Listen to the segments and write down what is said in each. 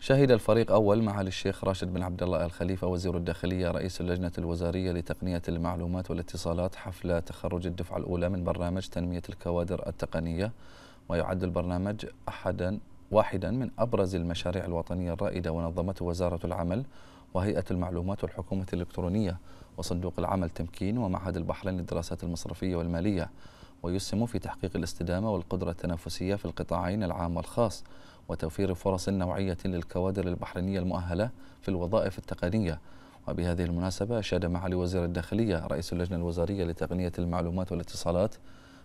شهد الفريق أول معالي الشيخ راشد بن عبد الله الخليفة وزير الداخلية رئيس اللجنة الوزارية لتقنية المعلومات والاتصالات حفل تخرج الدفعة الأولى من برنامج تنمية الكوادر التقنية ويعد البرنامج أحدا واحدا من أبرز المشاريع الوطنية الرائدة ونظمته وزارة العمل وهيئة المعلومات والحكومة الإلكترونية وصندوق العمل تمكين ومعهد البحرين للدراسات المصرفية والمالية ويسهم في تحقيق الاستدامة والقدرة التنافسية في القطاعين العام والخاص وتوفير فرص نوعية للكوادر البحرينية المؤهلة في الوظائف التقنية وبهذه المناسبة أشاد معالي وزير الداخلية رئيس اللجنة الوزارية لتقنية المعلومات والاتصالات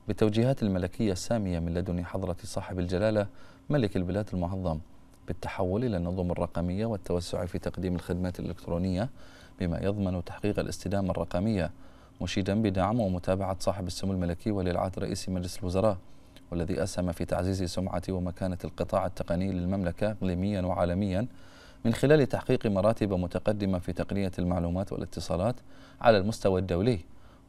بالتوجيهات الملكية السامية من لدن حضرة صاحب الجلالة ملك البلاد المعظم بالتحول إلى النظم الرقمية والتوسع في تقديم الخدمات الإلكترونية بما يضمن تحقيق الاستدامة الرقمية مشيدا بدعم ومتابعة صاحب السمو الملكي ولي العهد رئيس مجلس الوزراء والذي أسهم في تعزيز سمعة ومكانة القطاع التقني للمملكة إقليميا وعالميا من خلال تحقيق مراتب متقدمة في تقنية المعلومات والاتصالات على المستوى الدولي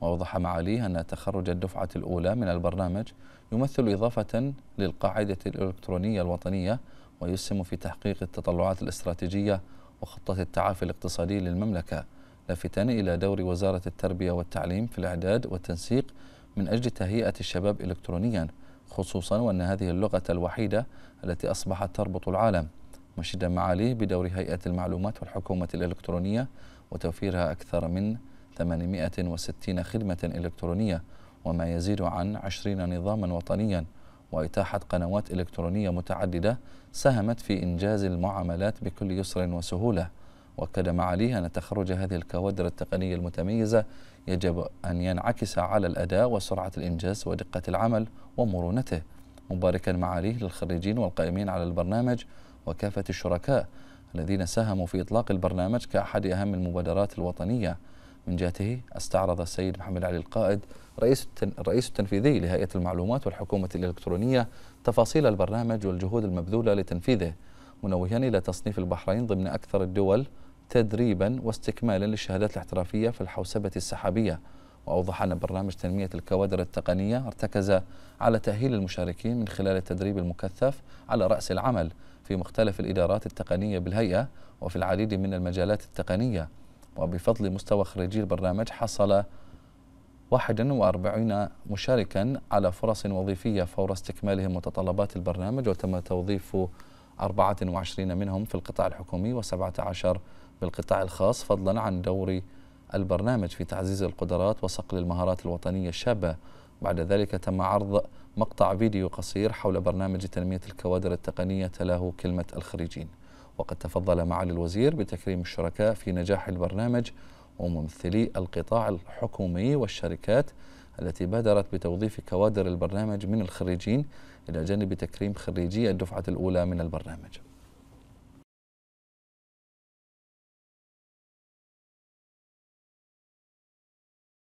وأوضح معاليه أن تخرج الدفعة الأولى من البرنامج يمثل إضافة للقاعدة الإلكترونية الوطنية ويسهم في تحقيق التطلعات الاستراتيجية وخطة التعافي الاقتصادي للمملكة لافتا إلى دور وزارة التربية والتعليم في الإعداد والتنسيق من أجل تهيئة الشباب إلكترونياً خصوصا وأن هذه اللغة الوحيدة التي أصبحت تربط العالم مشيدا معاليه بدور هيئة المعلومات والحكومة الإلكترونية وتوفيرها أكثر من 860 خدمة إلكترونية وما يزيد عن 20 نظاما وطنيا وإتاحة قنوات إلكترونية متعددة ساهمت في إنجاز المعاملات بكل يسر وسهولة واكد معاليها أن تخرج هذه الكوادر التقنية المتميزة يجب أن ينعكس على الأداء وسرعة الإنجاز ودقة العمل ومرونته مباركا معاليه للخريجين والقائمين على البرنامج وكافة الشركاء الذين ساهموا في إطلاق البرنامج كأحد أهم المبادرات الوطنية من جهته استعرض السيد محمد علي القائد رئيس الرئيس التنفيذي لهيئة المعلومات والحكومة الإلكترونية تفاصيل البرنامج والجهود المبذولة لتنفيذه منوها إلى تصنيف البحرين ضمن أكثر الدول تدريبا واستكمالا للشهادات الاحترافية في الحوسبة السحابية وأوضح أن برنامج تنمية الكوادر التقنية ارتكز على تأهيل المشاركين من خلال التدريب المكثف على رأس العمل في مختلف الإدارات التقنية بالهيئة وفي العديد من المجالات التقنية وبفضل مستوى خريجي البرنامج حصل 41 مشاركا على فرص وظيفية فور استكمالهم متطلبات البرنامج وتم توظيف 24 منهم في القطاع الحكومي و17 بالقطاع الخاص فضلا عن دور البرنامج في تعزيز القدرات وصقل المهارات الوطنية الشابة بعد ذلك تم عرض مقطع فيديو قصير حول برنامج تنمية الكوادر التقنية تلاه كلمة الخريجين وقد تفضل معالي الوزير بتكريم الشركاء في نجاح البرنامج وممثلي القطاع الحكومي والشركات التي بادرت بتوظيف كوادر البرنامج من الخريجين إلى جانب تكريم خريجي الدفعة الأولى من البرنامج